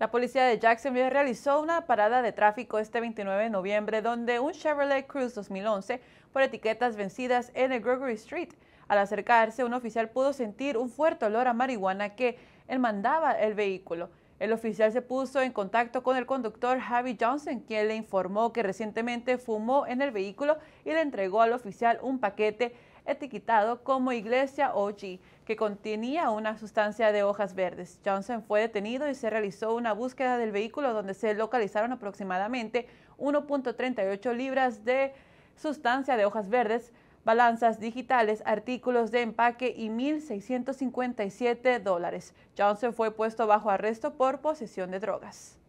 La policía de Jacksonville realizó una parada de tráfico este 29 de noviembre donde un Chevrolet Cruze 2011 por etiquetas vencidas en el Gregory Street. Al acercarse, un oficial pudo sentir un fuerte olor a marihuana que mandaba el vehículo. El oficial se puso en contacto con el conductor Javi Johnson, quien le informó que recientemente fumó en el vehículo y le entregó al oficial un paquete etiquetado como Iglesia OG, que contenía una sustancia de hojas verdes. Johnson fue detenido y se realizó una búsqueda del vehículo donde se localizaron aproximadamente 1.38 libras de sustancia de hojas verdes, balanzas digitales, artículos de empaque y 1.657 dólares. Johnson fue puesto bajo arresto por posesión de drogas.